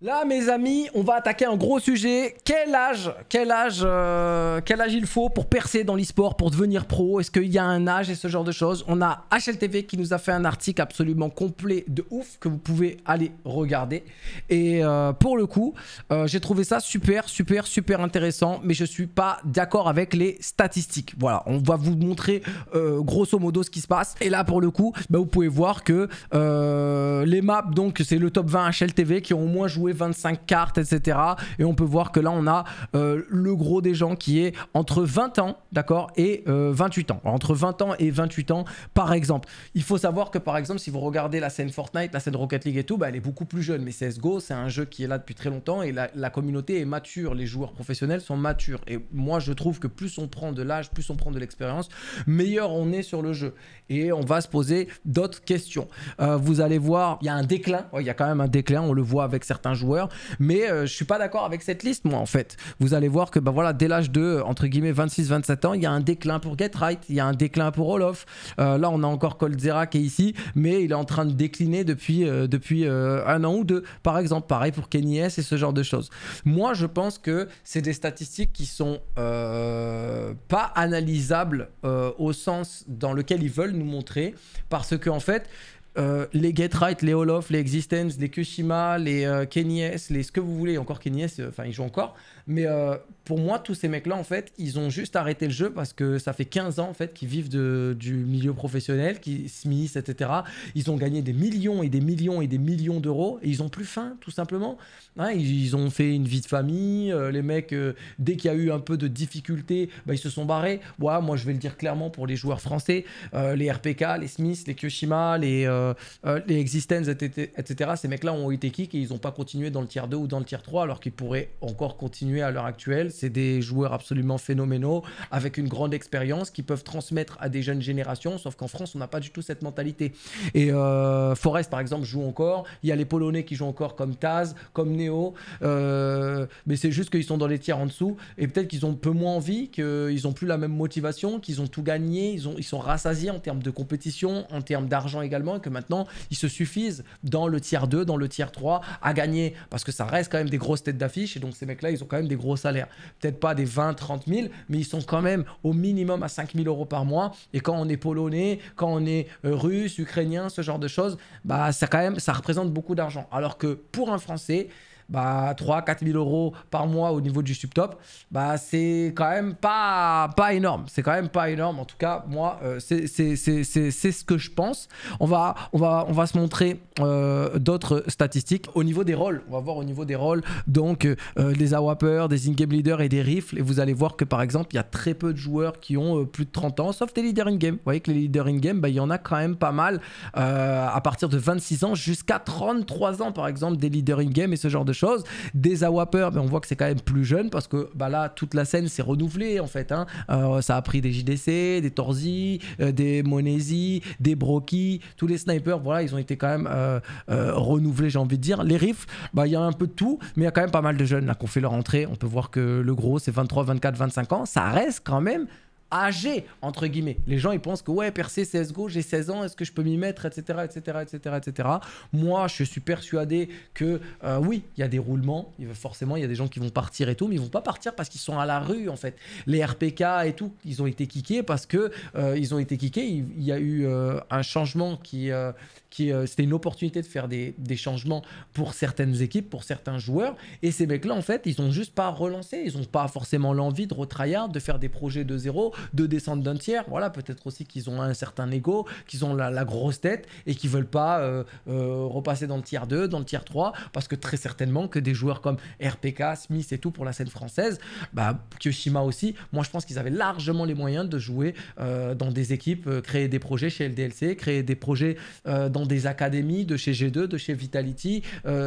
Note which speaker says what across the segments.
Speaker 1: Là, mes amis, on va attaquer un gros sujet. Quel âge, quel âge, euh, quel âge il faut pour percer dans l'e-sport, pour devenir pro Est-ce qu'il y a un âge et ce genre de choses On a HLTV qui nous a fait un article absolument complet de ouf que vous pouvez aller regarder. Et euh, pour le coup, euh, j'ai trouvé ça super, super, super intéressant, mais je suis pas d'accord avec les statistiques. Voilà, on va vous montrer grosso modo ce qui se passe. Et là, pour le coup, bah, vous pouvez voir que les maps, donc c'est le top 20 HLTV qui ont au moins joué 25 cartes, etc. Et on peut voir que là, on a euh, le gros des gens qui est entre 20 ans, d'accord, et 28 euh, ans. entre 20 ans et 28 ans, par exemple. Il faut savoir que, par exemple, si vous regardez la scène Fortnite, la scène Rocket League et tout, bah, elle est beaucoup plus jeune. Mais CSGO, c'est un jeu qui est là depuis très longtemps et la, communauté est mature. Les joueurs professionnels sont matures. Et moi, je trouve que plus on prend de l'âge, plus on prend de l'expérience, meilleur on est sur le jeu. Et on va se poser d'autres questions. Euh, vous allez voir, il y a un déclin. Il y a quand même un déclin. On le voit avec certains joueur. Mais euh, je suis pas d'accord avec cette liste, moi, en fait. Vous allez voir que, bah voilà, dès l'âge de, entre guillemets, 26-27 ans, il y a un déclin pour Get Right, il y a un déclin pour Olof. Euh, là, on a encore Coldzera qui est ici, mais il est en train de décliner depuis, euh, depuis un an ou deux, par exemple. Pareil pour Kenny S et ce genre de choses. Moi, je pense que c'est des statistiques qui sont pas analysables au sens dans lequel ils veulent nous montrer, parce que, en fait, euh, les Get Right, les All les Existence, les Kushima, les euh, les ce que vous voulez, encore Kenny euh, enfin ils jouent encore. Mais euh, pour moi, tous ces mecs-là, en fait, ils ont juste arrêté le jeu parce que ça fait 15 ans, en fait, qu'ils vivent de, du milieu professionnel, qui Smith, etc. Ils ont gagné des millions et des millions et des millions d'euros et ils ont plus faim, tout simplement. Hein, ils, ont fait une vie de famille. Euh, les mecs, euh, dès qu'il y a eu un peu de difficulté, bah, ils se sont barrés. Moi, moi, je vais le dire clairement pour les joueurs français, les RPK, les Smith, les Kyoshima, les, les Existence, etc. Ces mecs-là ont été kick et ils n'ont pas continué dans le tier 2 ou dans le tier 3 alors qu'ils pourraient encore continuer à l'heure actuelle. C'est des joueurs absolument phénoménaux, avec une grande expérience, qui peuvent transmettre à des jeunes générations. Sauf qu'en France, on n'a pas du tout cette mentalité. Et euh, Forest, par exemple, joue encore. Il y a les Polonais qui jouent encore comme Taz, comme Neo. Euh, mais c'est juste qu'ils sont dans les tiers en dessous. Et peut-être qu'ils ont peu moins envie, qu'ils ont plus la même motivation, qu'ils ont tout gagné, ils, ont, ils sont rassasiés en termes de compétition, en termes d'argent également, et que maintenant, ils se suffisent dans le tiers 2, dans le tiers 3 à gagner. Parce que ça reste quand même des grosses têtes d'affiche. Et donc, ces mecs-là, ils ont quand même des gros salaires. Peut-être pas des 20, 30 000, mais ils sont quand même au minimum à 5 000 euros par mois. Et quand on est polonais, quand on est euh, russe, ukrainien, ce genre de choses, bah ça quand même, ça représente beaucoup d'argent. Alors que pour un Français, bah, 3 4 000 euros par mois au niveau du subtop, bah, c'est quand même pas, pas énorme. C'est quand même pas énorme. En tout cas, moi, euh, c'est c'est ce que je pense. On va, on va, on va se montrer euh, d'autres statistiques. Au niveau des rôles, on va voir au niveau des rôles, donc euh, des AWAPers, des in-game leaders et des rifles. Et vous allez voir que par exemple, il y a très peu de joueurs qui ont euh, plus de 30 ans, sauf des leaders in-game. Vous voyez que les leaders in-game, bah, il y en a quand même pas mal à partir de 26 ans jusqu'à 33 ans, par exemple, des leaders in-game et ce genre de des awapers, mais on voit que c'est quand même plus jeune parce que bah là, toute la scène s'est renouvelée en fait. Hein. Euh, ça a pris des JDC, des Torzi, euh, des Monesi, des Broki, tous les snipers, voilà, ils ont été quand même euh, renouvelés, j'ai envie de dire. Les riffs, bah il y a un peu de tout, mais il y a quand même pas mal de jeunes là qu'on fait leur entrée. On peut voir que le gros, c'est 23, 24, 25 ans. Ça reste quand même âgé, entre guillemets. Les gens, ils pensent que ouais, percer go j'ai 16 ans, est-ce que je peux m'y mettre, etc., etc., etc., etc. Moi, je suis persuadé que euh, oui, il y a des roulements, il forcément, il y a des gens qui vont partir et tout, mais ils vont pas partir parce qu'ils sont à la rue, en fait. Les RPK et tout, ils ont été kickés parce que euh, ils ont été kickés. Il, y a eu euh, un changement qui, qui c'était une opportunité de faire des, changements pour certaines équipes, pour certains joueurs, et ces mecs-là, en fait, ils ont juste pas relancé, ils ont pas forcément l'envie de retryhard, de faire des projets de zéro, de descendre d'un tiers. Voilà, peut-être aussi qu'ils ont un certain ego, qu'ils ont la, grosse tête et qu'ils veulent pas euh, euh, repasser dans le tiers 2, dans le tiers 3, parce que très certainement que des joueurs comme RPK, Smith et tout pour la scène française, bah, Kyoshima aussi, moi je pense qu'ils avaient largement les moyens de jouer euh, dans des équipes, créer des projets chez LDLC, créer des projets dans des académies de chez G2, de chez Vitality,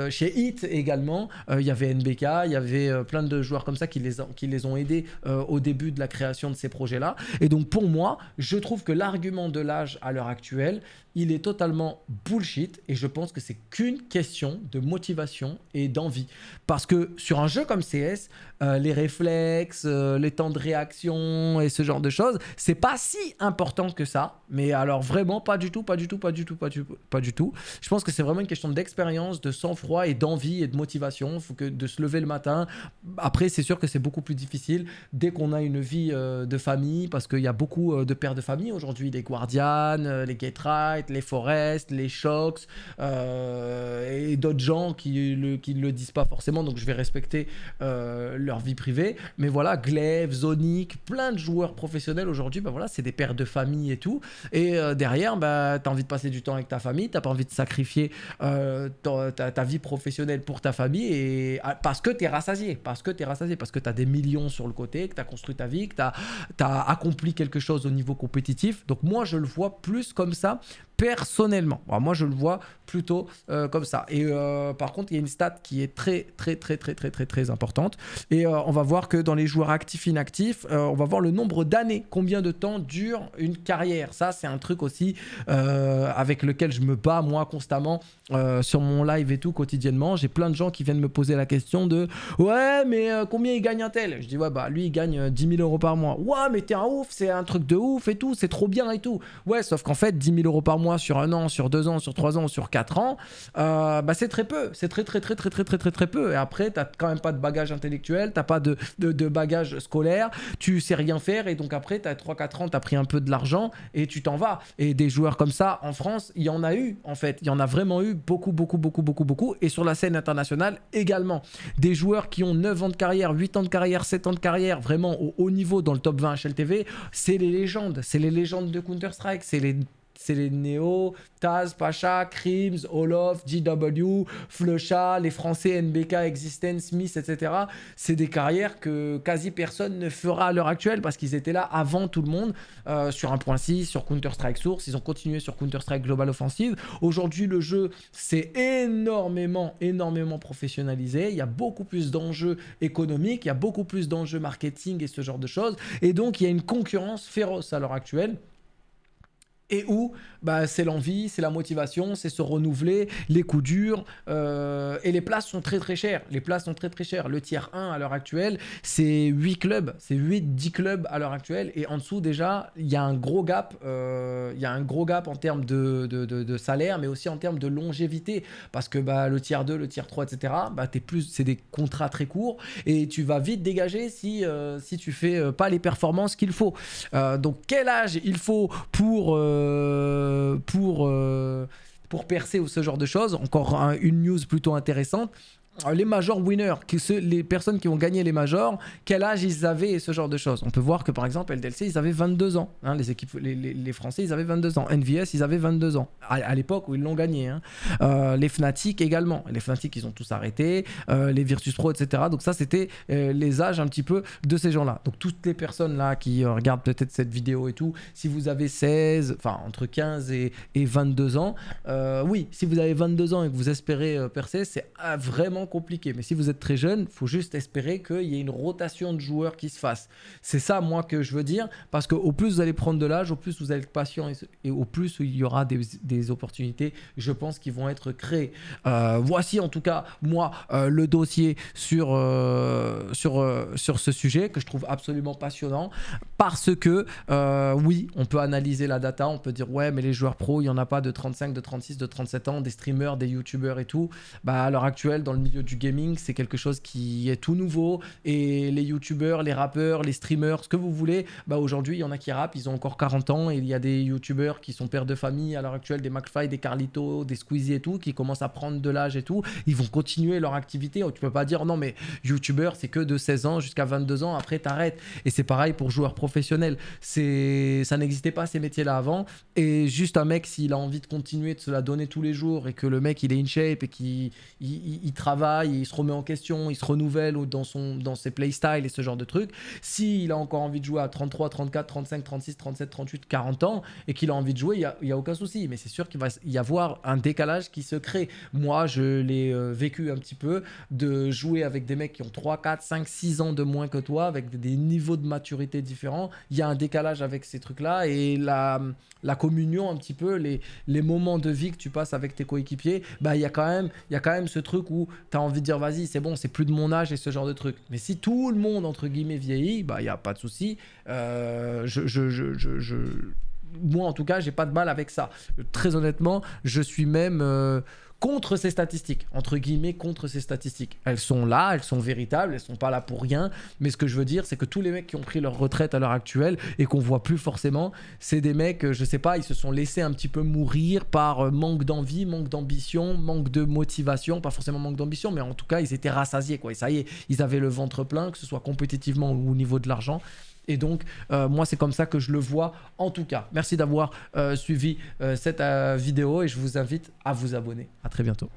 Speaker 1: chez Hit également. Il y avait NBK, il y avait plein de joueurs comme ça qui les, ont, qui les ont aidés au début de la création de ces projets et donc pour moi, je trouve que l'argument de l'âge à l'heure actuelle, il est totalement bullshit et je pense que c'est qu'une question de motivation et d'envie. Parce que sur un jeu comme CS, euh, les réflexes, euh, les temps de réaction et ce genre de choses, c'est pas si important que ça. Mais alors vraiment pas du tout, pas du tout, pas du tout, pas du, pas du tout. Je pense que c'est vraiment une question d'expérience, de sang-froid et d'envie et de motivation. Faut que de se lever le matin. Après, c'est sûr que c'est beaucoup plus difficile dès qu'on a une vie euh, de famille parce qu'il y a beaucoup de pères de famille aujourd'hui, les Guardian, les Getra les forêts, les Shocks euh, et d'autres gens qui ne le, disent pas forcément, donc je vais respecter euh, leur vie privée. Mais voilà, Glaive, Zonic, plein de joueurs professionnels aujourd'hui, bah voilà, c'est des pères de famille et tout. Et euh, derrière, bah, tu as envie de passer du temps avec ta famille, tu pas envie de sacrifier ta, vie professionnelle pour ta famille et, ah, parce que tu es rassasié, parce que tu es rassasié, parce que tu as des millions sur le côté, que tu as construit ta vie, que tu as, as accompli quelque chose au niveau compétitif. Donc moi, je le vois plus comme ça personnellement. moi, je le vois plutôt euh, comme ça. Et euh, par contre, il y a une stat qui est très, très, très, très, très, très, très importante. Et euh, on va voir que dans les joueurs actifs, inactifs, on va voir le nombre d'années, combien de temps dure une carrière. Ça, c'est un truc aussi avec lequel je me bats, moi, constamment sur mon live et tout, quotidiennement. J'ai plein de gens qui viennent me poser la question de Ouais, mais combien il gagne un tel Je dis Ouais, bah lui, il gagne 10 000 euros par mois. Ouais, mais t'es un ouf, c'est un truc de ouf et tout, c'est trop bien et tout. Ouais, sauf qu'en fait, 10 000 euros par mois, sur un an, sur deux ans, sur trois ans, sur quatre ans, euh, bah c'est très peu. C'est très, très, très, très, très, très, très, très peu. Et après, tu t'as quand même pas de bagage intellectuel, t'as pas de, de, bagage scolaire, tu sais rien faire. Et donc après, tu as 3-4 ans, tu as pris un peu de l'argent et tu t'en vas. Et des joueurs comme ça, en France, il y en a eu, en fait. Il y en a vraiment eu beaucoup, beaucoup, beaucoup, beaucoup, beaucoup. Et sur la scène internationale également. Des joueurs qui ont 9 ans de carrière, 8 ans de carrière, 7 ans de carrière, vraiment au haut niveau dans le top 20 HLTV, c'est les légendes. C'est les légendes de Counter-Strike. C'est les c'est les NEO, Taz, Pacha, Crims, Olof, GW, Flecha, les Français, NBK, Existence, Smith, etc. C'est des carrières que quasi personne ne fera à l'heure actuelle parce qu'ils étaient là avant tout le monde euh, sur 1.6, sur Counter-Strike Source. Ils ont continué sur Counter-Strike Global Offensive. Aujourd'hui, le jeu s'est énormément, énormément professionnalisé. Il y a beaucoup plus d'enjeux économiques, il y a beaucoup plus d'enjeux marketing et ce genre de choses. Et donc, il y a une concurrence féroce à l'heure actuelle et où bah, c'est l'envie, c'est la motivation, c'est se renouveler, les coups durs, euh, et les places sont très très chères. Les places sont très très chères. Le tiers 1 à l'heure actuelle, c'est 8 clubs, c'est 8-10 clubs à l'heure actuelle, et en dessous déjà, il y a un gros gap, euh, il y a un gros gap en termes de, de, de, salaire, mais aussi en termes de longévité, parce que bah, le tiers 2, le tiers 3, etc., bah, es plus, c'est des contrats très courts, et tu vas vite dégager si, euh, si tu fais pas les performances qu'il faut. donc quel âge il faut pour... Euh, pour, euh, pour percer ou ce genre de choses. Encore une news plutôt intéressante les majors winners, les personnes qui ont gagné les majors, quel âge ils avaient et ce genre de choses. On peut voir que par exemple LDLC ils avaient 22 ans, hein, les, équipes, les, les, les, Français ils avaient 22 ans, NVS ils avaient 22 ans à, l'époque où ils l'ont gagné. Hein. Euh, les Fnatic également. Les Fnatic, ils ont tous arrêté. Euh, les Virtus Pro, etc. Donc ça, c'était euh, les âges un petit peu de ces gens-là. Donc toutes les personnes là qui regardent peut-être cette vidéo et tout, si vous avez 16, enfin entre 15 et, 22 ans, oui, si vous avez 22 ans et que vous espérez percer, c'est ah, vraiment compliqué. Mais si vous êtes très jeune, faut juste espérer qu'il y ait une rotation de joueurs qui se fasse. C'est ça, moi, que je veux dire, parce qu'au plus vous allez prendre de l'âge, au plus vous allez être patient et, au plus il y aura des opportunités, je pense, qu'ils vont être créés euh, voici en tout cas, moi, euh, le dossier sur, euh, sur, sur ce sujet que je trouve absolument passionnant parce que, oui, on peut analyser la data, on peut dire, ouais, mais les joueurs pro, il n'y en a pas de 35, de 36, de 37 ans, des streamers, des youtubeurs et tout. Bah, à l'heure actuelle, dans le milieu du gaming, c'est quelque chose qui est tout nouveau et les youtubeurs, les rappeurs, les streamers, ce que vous voulez, bah aujourd'hui, il y en a qui rappent, ils ont encore 40 ans et il y a des youtubeurs qui sont pères de famille à l'heure actuelle, des McFly, des Carlitos, des Squeezie et tout, qui commencent à prendre de l'âge et tout, ils vont continuer leur activité. Oh, tu peux pas dire non, mais YouTuber, c'est que de 16 ans jusqu'à 22 ans, après t'arrêtes. Et c'est pareil pour joueurs professionnels. C'est, ça n'existait pas ces métiers-là avant. Et juste un mec, s'il a envie de continuer de se la donner tous les jours et que le mec il est in shape et qu'il il, travaille, il se remet en question, il se renouvelle dans, son, dans ses playstyles et ce genre de trucs, s'il a encore envie de jouer à 33, 34, 35, 36, 37, 38, 40 ans et qu'il a envie de jouer, il n'y a, a, aucun souci. Mais c'est sûr qu'il va y avoir un décalage qui se crée. Moi, je l'ai euh, vécu un petit peu de jouer avec des mecs qui ont 3, 4, 5, 6 ans de moins que toi, avec des, niveaux de maturité différents. Il y a un décalage avec ces trucs-là et la, la communion, un petit peu, les, les moments de vie que tu passes avec tes coéquipiers, bah, il, y a quand même, il y a quand même ce truc où tu as envie de dire vas-y, c'est bon, c'est plus de mon âge et ce genre de truc. Mais si tout le monde, entre guillemets, vieillit, bah, il n'y a pas de souci. Euh, je, je, je, je moi en tout cas, j'ai pas de mal avec ça. Très honnêtement, je suis même euh, contre ces statistiques, entre guillemets contre ces statistiques. Elles sont là, elles sont véritables, elles sont pas là pour rien, mais ce que je veux dire, c'est que tous les mecs qui ont pris leur retraite à l'heure actuelle et qu'on voit plus forcément, c'est des mecs, euh, je sais pas, ils se sont laissés un petit peu mourir par euh, manque d'envie, manque d'ambition, manque de motivation, pas forcément manque d'ambition, mais en tout cas, ils étaient rassasiés quoi, et ça y est, ils avaient le ventre plein, que ce soit compétitivement ou au niveau de l'argent. Et donc, euh, moi, c'est comme ça que je le vois en tout cas. Merci d'avoir euh, suivi euh, cette vidéo et je vous invite à vous abonner. À très bientôt.